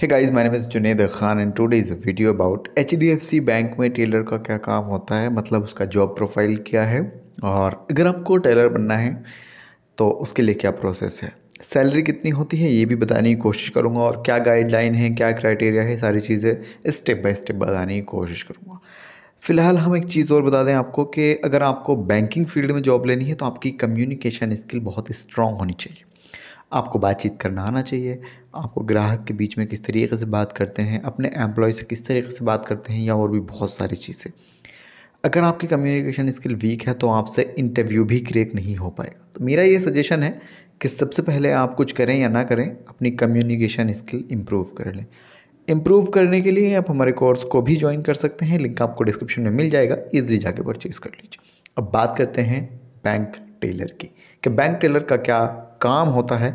hey guys my name is Junaid Khan and today is a video about H bank में teller का क्या काम होता है मतलब उसका जॉब प्रोफाइल क्या है और अगर आपको टेलर बनना है तो उसके लिए क्या प्रोसेस है सैलरी कितनी होती है ये भी बताने की कोशिश करूँगा और क्या गाइडलाइन है क्या क्राइटेरिया है सारी चीज़ें स्टेप बाय स्टेप बताने की कोशिश करूँगा फ़िलहाल हम एक चीज़ और बता दें आपको कि अगर आपको बैंकिंग फील्ड में जॉब लेनी है तो आपकी कम्युनिकेशन स्किल बहुत स्ट्रांग होनी चाहिए आपको बातचीत करना आना चाहिए आपको ग्राहक के बीच में किस तरीके से बात करते हैं अपने एम्प्लॉय से किस तरीके से बात करते हैं या और भी बहुत सारी चीज़ें अगर आपकी कम्युनिकेशन स्किल वीक है तो आपसे इंटरव्यू भी क्रिएट नहीं हो पाएगा तो मेरा ये सजेशन है कि सबसे पहले आप कुछ करें या ना करें अपनी कम्युनिकेशन स्किल इम्प्रूव कर लें इम्प्रूव करने के लिए आप हमारे कोर्स को भी ज्वाइन कर सकते हैं लिंक आपको डिस्क्रिप्शन में मिल जाएगा ईजिली जाके परचेज़ कर लीजिए अब बात करते हैं बैंक टेलर की कि बैंक टेलर का क्या काम होता है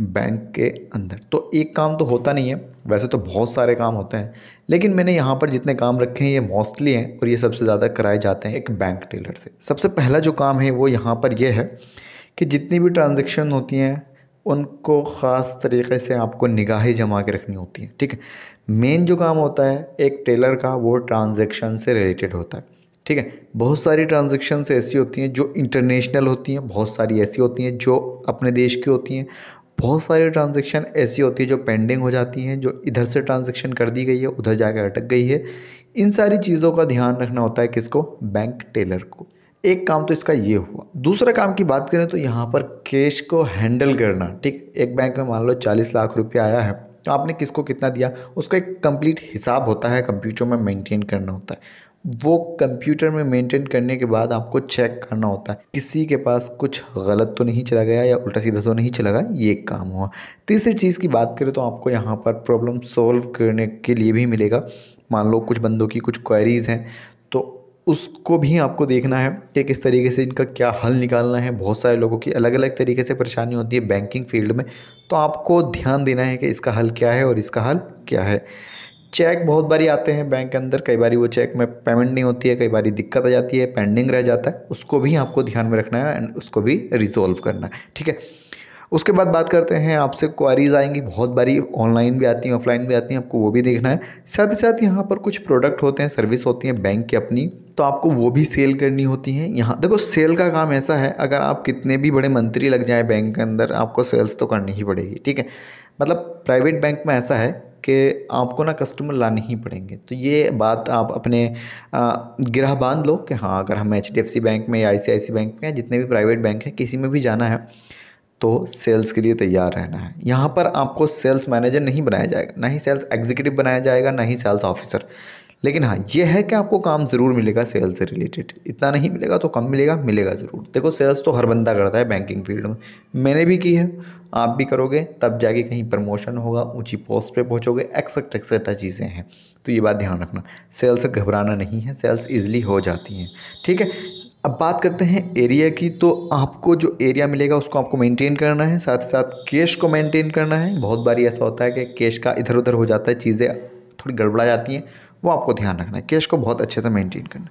बैंक के अंदर तो एक काम तो होता नहीं है वैसे तो बहुत सारे काम होते हैं लेकिन मैंने यहाँ पर जितने काम रखे हैं ये मोस्टली हैं और ये सबसे ज़्यादा कराए जाते हैं एक बैंक टेलर से सबसे पहला जो काम है वो यहाँ पर यह है कि जितनी भी ट्रांजेक्शन होती हैं उनको ख़ास तरीके से आपको निगाहें जमा के रखनी होती हैं ठीक है मेन जो काम होता है एक टेलर का वो ट्रांजेक्शन से रिलेटेड होता है ठीक है बहुत सारी ट्रांजेक्शन्स ऐसी होती हैं जो इंटरनेशनल होती हैं बहुत सारी ऐसी होती हैं जो अपने देश की होती हैं बहुत सारी ट्रांजेक्शन ऐसी होती है जो पेंडिंग हो जाती हैं जो इधर से ट्रांजेक्शन कर दी गई है उधर जाकर अटक गई है इन सारी चीज़ों का ध्यान रखना होता है किसको बैंक टेलर को एक काम तो इसका ये हुआ दूसरा काम की बात करें तो यहाँ पर कैश को हैंडल करना ठीक एक बैंक में मान लो चालीस लाख रुपया आया है तो आपने किसको कितना दिया उसका एक कंप्लीट हिसाब होता है कंप्यूटर में मेंटेन करना होता है वो कंप्यूटर में मेंटेन करने के बाद आपको चेक करना होता है किसी के पास कुछ गलत तो नहीं चला गया या उल्टा सीधा तो नहीं चला गया ये काम हुआ तीसरी चीज़ की बात करें तो आपको यहाँ पर प्रॉब्लम सॉल्व करने के लिए भी मिलेगा मान लो कुछ बंदों की कुछ क्वेरीज़ हैं तो उसको भी आपको देखना है कि किस तरीके से इनका क्या हल निकालना है बहुत सारे लोगों की अलग अलग तरीके से परेशानी होती है बैंकिंग फील्ड में तो आपको ध्यान देना है कि इसका हल क्या है और इसका हल क्या है चेक बहुत बारी आते हैं बैंक के अंदर कई बारी वो चेक में पेमेंट नहीं होती है कई बारी दिक्कत आ जाती है पेंडिंग रह जाता है उसको भी आपको ध्यान में रखना है एंड उसको भी रिजोल्व करना है ठीक है उसके बाद बात करते हैं आपसे क्वारीज आएंगी बहुत बारी ऑनलाइन भी आती हैं ऑफलाइन भी आती हैं आपको वो भी देखना है साथ ही साथ यहाँ पर कुछ प्रोडक्ट होते हैं सर्विस होती हैं बैंक की अपनी तो आपको वो भी सेल करनी होती हैं यहाँ देखो सेल का काम ऐसा है अगर आप कितने भी बड़े मंत्री लग जाएँ बैंक के अंदर आपको सेल्स तो करनी ही पड़ेगी ठीक है मतलब प्राइवेट बैंक में ऐसा है कि आपको ना कस्टमर लाने ही पड़ेंगे तो ये बात आप अपने गिरह बांध लो कि हाँ अगर हम एच बैंक में या आई बैंक में या जितने भी प्राइवेट बैंक हैं किसी में भी जाना है तो सेल्स के लिए तैयार रहना है यहाँ पर आपको सेल्स मैनेजर नहीं बनाया जाएगा ना ही सेल्स एग्जीक्यूटिव बनाया जाएगा ना ही सेल्स ऑफिसर लेकिन हाँ ये है कि आपको काम ज़रूर मिलेगा सेल्स से रिलेटेड इतना नहीं मिलेगा तो कम मिलेगा मिलेगा ज़रूर देखो सेल्स तो हर बंदा करता है बैंकिंग फील्ड में मैंने भी की है आप भी करोगे तब जाके कहीं प्रमोशन होगा ऊंची पोस्ट पे पहुंचोगे एक्सेट्रा एक्सेट्रा चीज़ें हैं तो ये बात ध्यान रखना सेल्स से घबराना नहीं है सेल्स ईजिली हो जाती हैं ठीक है अब बात करते हैं एरिया की तो आपको जो एरिया मिलेगा उसको आपको मेंटेन करना है साथ साथ केश को मेंटेन करना है बहुत बार ऐसा होता है कि केश का इधर उधर हो जाता है चीज़ें थोड़ी गड़बड़ा जाती हैं वो आपको ध्यान रखना है कैश को बहुत अच्छे से मेंटेन करना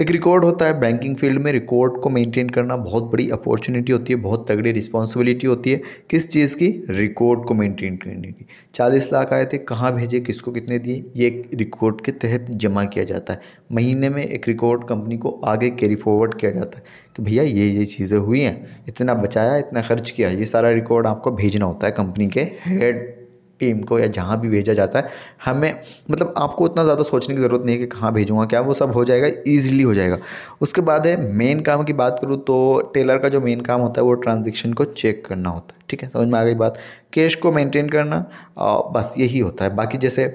एक रिकॉर्ड होता है बैंकिंग फील्ड में रिकॉर्ड को मेंटेन करना बहुत बड़ी अपॉर्चुनिटी होती है बहुत तगड़ी रिस्पॉन्सिबिलिटी होती है किस चीज़ की रिकॉर्ड को मेंटेन करने की चालीस लाख आए थे कहाँ भेजे किसको कितने दिए ये रिकॉर्ड के तहत जमा किया जाता है महीने में एक रिकॉर्ड कंपनी को आगे कैरी फॉरवर्ड किया जाता है कि भैया ये ये चीज़ें हुई हैं इतना बचाया इतना खर्च किया ये सारा रिकॉर्ड आपको भेजना होता है कंपनी के हेड टीम को या जहाँ भी भेजा जाता है हमें मतलब आपको उतना ज़्यादा सोचने की ज़रूरत नहीं है कि कहाँ भेजूँगा क्या वो सब हो जाएगा ईजिली हो जाएगा उसके बाद है मेन काम की बात करूँ तो टेलर का जो मेन काम होता है वो ट्रांजेक्शन को चेक करना होता है ठीक है समझ में आ गई बात कैश को मेंटेन करना आ, बस यही होता है बाकी जैसे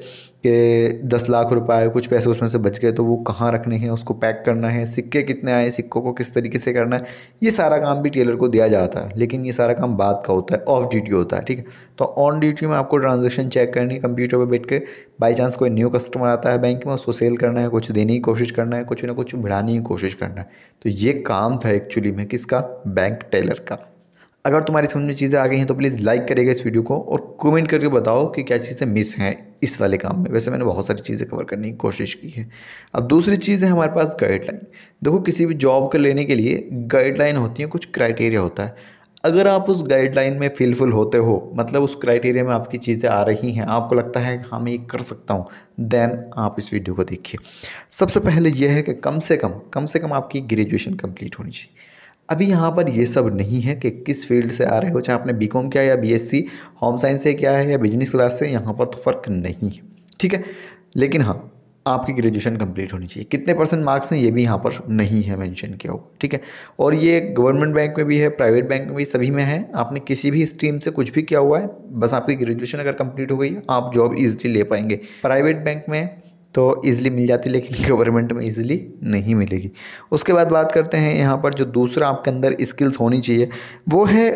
कि दस लाख रुपए कुछ पैसे उसमें से बच गए तो वो कहाँ रखने हैं उसको पैक करना है सिक्के कितने आए सिक्कों को किस तरीके से करना है ये सारा काम भी टेलर को दिया जाता है लेकिन ये सारा काम बाद का होता है ऑफ ड्यूटी होता है ठीक है तो ऑन ड्यूटी में आपको ट्रांजेक्शन चेक करनी है कंप्यूटर पर बैठ के बाई चांस कोई न्यू कस्टमर आता है बैंक में उसको सेल करना है कुछ देने की कोशिश करना है कुछ ना कुछ भिड़ाने की कोशिश करना है तो ये काम था एक्चुअली में किसका बैंक टेलर का अगर तुम्हारी समझ में चीज़ें आ गई हैं तो प्लीज़ लाइक करेगा इस वीडियो को और कमेंट करके बताओ कि क्या चीज़ें मिस हैं इस वाले काम में वैसे मैंने बहुत सारी चीज़ें कवर करने की कोशिश की है अब दूसरी चीज़ है हमारे पास गाइडलाइन देखो किसी भी जॉब को लेने के लिए गाइडलाइन होती है कुछ क्राइटेरिया होता है अगर आप उस गाइडलाइन में फिलफुल होते हो मतलब उस क्राइटेरिया में आपकी चीज़ें आ रही हैं आपको लगता है हाँ मैं ये कर सकता हूँ देन आप इस वीडियो को देखिए सबसे पहले यह है कि कम से कम कम से कम आपकी ग्रेजुएशन कंप्लीट होनी चाहिए अभी यहाँ पर ये सब नहीं है कि किस फील्ड से आ रहे हो चाहे आपने बीकॉम किया या बीएससी होम साइंस से किया है या बिजनेस क्लास से यहाँ पर तो फ़र्क नहीं है ठीक है लेकिन हाँ आपकी ग्रेजुएशन कंप्लीट होनी चाहिए कितने परसेंट मार्क्स हैं ये भी यहाँ पर नहीं है मेंशन किया हुआ ठीक है और ये गवर्नमेंट बैंक में भी है प्राइवेट बैंक में भी सभी में है आपने किसी भी स्ट्रीम से कुछ भी किया हुआ है बस आपकी ग्रेजुएशन अगर कंप्लीट हो गई आप जॉब ईजिली ले पाएंगे प्राइवेट बैंक में तो ईज़िली मिल जाती लेकिन गवर्नमेंट में ईज़िली नहीं मिलेगी उसके बाद बात करते हैं यहाँ पर जो दूसरा आपके अंदर स्किल्स होनी चाहिए वो है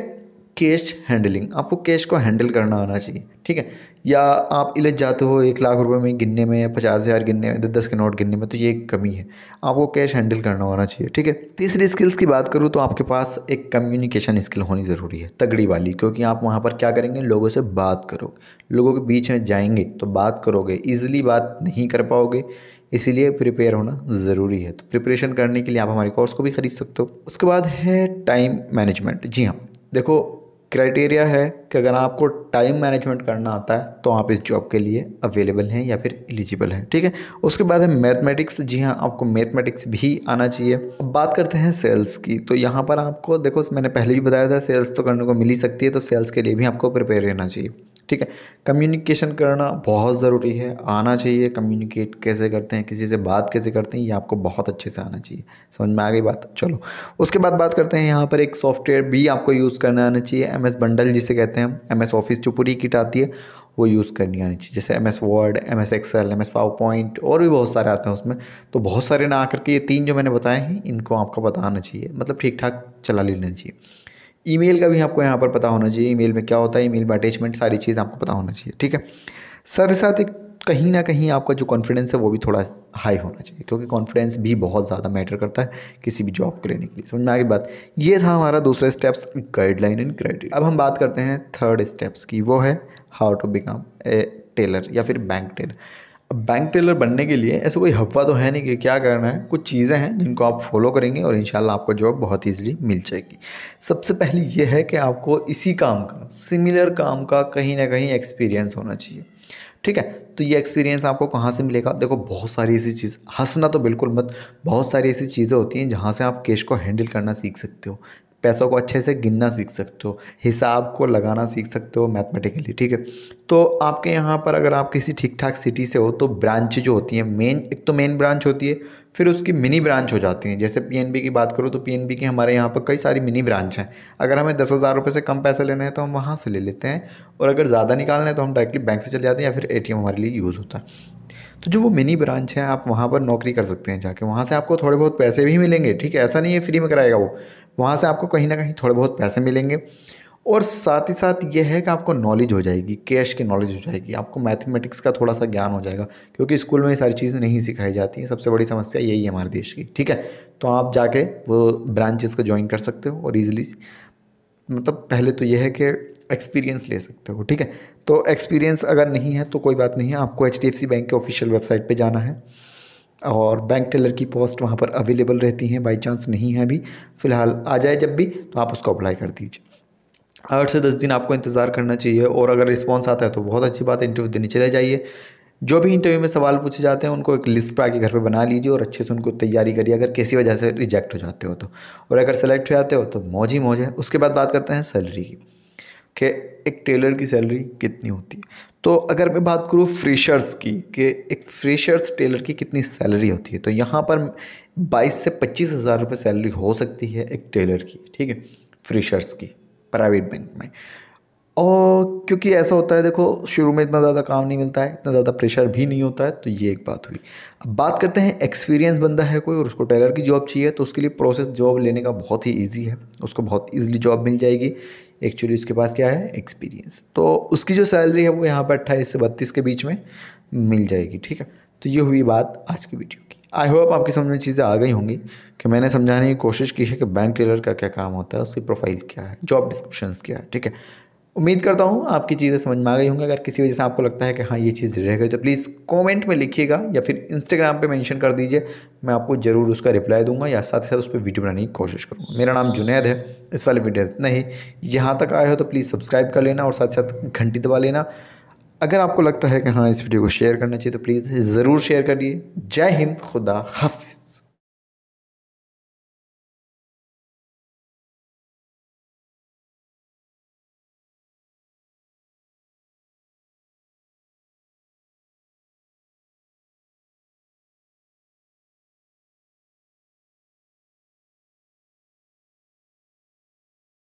कैश हैंडलिंग आपको कैश को हैंडल करना आना चाहिए ठीक है या आप इलज जाते हो एक लाख रुपए में गिनने में या पचास हज़ार गिनने में दस के नोट गिनने में तो ये एक कमी है आपको कैश हैंडल करना आना चाहिए ठीक है तीसरी स्किल्स की बात करूँ तो आपके पास एक कम्युनिकेशन स्किल होनी ज़रूरी है तगड़ी वाली क्योंकि आप वहाँ पर क्या करेंगे लोगों से बात करोगे लोगों के बीच में जाएंगे तो बात करोगे ईजिली बात नहीं कर पाओगे इसीलिए प्रिपेयर होना ज़रूरी है तो प्रिपरेशन करने के लिए आप हमारे कोर्स को भी ख़रीद सकते हो उसके बाद है टाइम मैनेजमेंट जी हाँ देखो क्राइटेरिया है कि अगर आपको टाइम मैनेजमेंट करना आता है तो आप इस जॉब के लिए अवेलेबल हैं या फिर एलिजिबल हैं ठीक है उसके बाद है मैथमेटिक्स जी हाँ आपको मैथमेटिक्स भी आना चाहिए अब बात करते हैं सेल्स की तो यहाँ पर आपको देखो मैंने पहले भी बताया था सेल्स तो करने को मिल ही सकती है तो सेल्स के लिए भी आपको प्रिपेयर रहना चाहिए ठीक है कम्युनिकेशन करना बहुत ज़रूरी है आना चाहिए कम्युनिकेट कैसे करते हैं किसी से बात कैसे करते हैं ये आपको बहुत अच्छे से आना चाहिए समझ में आ गई बात चलो उसके बाद बात करते हैं यहाँ पर एक सॉफ्टवेयर भी आपको यूज़ करना आना चाहिए एम एस बंडल जिसे कहते हैं एम एस ऑफिस जो पूरी किट आती है वो यूज़ करनी आनी चाहिए जैसे M S Word M S Excel M S PowerPoint और भी बहुत सारे आते हैं उसमें तो बहुत सारे ना आकर के ये तीन जो मैंने बताए हैं इनको आपको बताना चाहिए मतलब ठीक ठाक चला लेना चाहिए ईमेल का भी आपको यहाँ पर पता होना चाहिए ईमेल में क्या होता है ईमेल में अटैचमेंट सारी चीज़ आपको पता होना चाहिए ठीक है साथ ही साथ एक कहीं ना कहीं आपका जो कॉन्फिडेंस है वो भी थोड़ा हाई होना चाहिए क्योंकि कॉन्फिडेंस भी बहुत ज़्यादा मैटर करता है किसी भी जॉब को लेने के लिए समझ में आगे बात ये था हमारा दूसरा स्टेप्स गाइडलाइन एंड क्राइटेरिया अब हम बात करते हैं थर्ड स्टेप्स की वो है how to become a teller या फिर बैंक टेलर अब बैंक टेलर बनने के लिए ऐसे कोई हफ्वा तो है नहीं कि क्या करना है कुछ चीज़ें हैं जिनको आप फॉलो करेंगे और इन आपको जॉब बहुत ईजिली मिल जाएगी सबसे पहले ये है कि आपको इसी काम का सिमिलर काम का कहीं ना कहीं एक्सपीरियंस होना चाहिए ठीक है तो ये एक्सपीरियंस आपको कहाँ से मिलेगा देखो बहुत सारी ऐसी चीज़ हंसना तो बिल्कुल मत बहुत सारी ऐसी चीज़ें होती हैं जहाँ से आप कैश को हैंडल करना सीख सकते हो पैसों को अच्छे से गिनना सीख सकते हो हिसाब को लगाना सीख सकते हो मैथमेटिकली ठीक है तो आपके यहाँ पर अगर आप किसी ठीक ठाक सिटी से हो तो ब्रांच जो होती है मेन एक तो मेन ब्रांच होती है फिर उसकी मिनी ब्रांच हो जाती हैं जैसे पीएनबी की बात करूँ तो पीएनबी की हमारे यहाँ पर कई सारी मिनी ब्रांच हैं अगर हमें दस हज़ार रुपये से कम पैसे लेने हैं तो हम वहाँ से ले लेते हैं और अगर ज़्यादा निकालना है तो हम डायरेक्टली बैंक से चले जाते हैं या फिर ए हमारे लिए यूज़ होता है तो जो वो मिनी ब्रांच है आप वहाँ पर नौकरी कर सकते हैं जाके वहाँ से आपको थोड़े बहुत पैसे भी मिलेंगे ठीक है ऐसा नहीं है फ्री में कराएगा वो वहाँ से आपको कहीं ना कहीं थोड़े बहुत पैसे मिलेंगे और साथ ही साथ ये है कि आपको नॉलेज हो जाएगी कैश की नॉलेज हो जाएगी आपको मैथमेटिक्स का थोड़ा सा ज्ञान हो जाएगा क्योंकि स्कूल में ये सारी चीज़ें नहीं सिखाई जाती हैं सबसे बड़ी समस्या यही है हमारे देश की ठीक है तो आप जाके वो ब्रांचेस को ज्वाइन कर सकते हो और ईजिली मतलब पहले तो ये है कि एक्सपीरियंस ले सकते हो ठीक है तो एक्सपीरियंस अगर नहीं है तो कोई बात नहीं है आपको एच बैंक के ऑफिशियल वेबसाइट पर जाना है और बैंक टेलर की पोस्ट वहाँ पर अवेलेबल रहती हैं बाई चांस नहीं है अभी फ़िलहाल आ जाए जब भी तो आप उसको अप्लाई कर दीजिए आठ से दस दिन आपको इंतज़ार करना चाहिए और अगर रिस्पॉन्स आता है तो बहुत अच्छी बात है इंटरव्यू देने चले जाइए जो भी इंटरव्यू में सवाल पूछे जाते हैं उनको एक लिस्ट पर आके घर पे बना लीजिए और अच्छे से उनको तैयारी करिए अगर किसी वजह से रिजेक्ट हो जाते हो तो और अगर सेलेक्ट हो जाते हो तो मौज ही मौज है उसके बाद बात करते हैं सैलरी की कि एक टेलर की सैलरी कितनी होती है तो अगर मैं बात करूँ फ्रेशर्स की कि एक फ्रेशर्स टेलर की कितनी सैलरी होती है तो यहाँ पर 22 से पच्चीस हज़ार रुपये सैलरी हो सकती है एक टेलर की ठीक है फ्रेशर्स की प्राइवेट बैंक में और क्योंकि ऐसा होता है देखो शुरू में इतना ज़्यादा काम नहीं मिलता है इतना ज़्यादा प्रेशर भी नहीं होता है तो ये एक बात हुई अब बात करते हैं एक्सपीरियंस बंदा है कोई और उसको टेलर की जॉब चाहिए तो उसके लिए प्रोसेस जॉब लेने का बहुत ही ईजी है उसको बहुत इजीली जॉब मिल जाएगी एक्चुअली उसके पास क्या है एक्सपीरियंस तो उसकी जो सैलरी है वो यहाँ पर अट्ठाईस से बत्तीस के बीच में मिल जाएगी ठीक है तो ये हुई बात आज की वीडियो की आई होप आपकी समझ में चीज़ें आ गई होंगी कि मैंने समझाने की कोशिश की है कि बैंक टेलर का क्या काम होता है उसकी प्रोफाइल क्या है जॉब डिस्क्रिप्शन क्या है ठीक है उम्मीद करता हूँ आपकी चीज़ें समझ में आ गई होंगी अगर किसी वजह से आपको लगता है कि हाँ ये चीज़ रह गई तो प्लीज़ कमेंट में लिखिएगा या फिर इंस्टाग्राम पे मेंशन कर दीजिए मैं आपको ज़रूर उसका रिप्लाई दूंगा या साथ ही साथ उस पर वीडियो बनाने की कोशिश करूँगा मेरा नाम जुनेद है इस वाले वीडियो इतना ही यहाँ तक आए हो तो प्लीज़ सब्सक्राइब कर लेना और साथ साथ घंटी दबा लेना अगर आपको लगता है कि हाँ इस वीडियो को शेयर करना चाहिए तो प्लीज़ ज़रूर शेयर करिए जय हिंद खुदा हाफिज़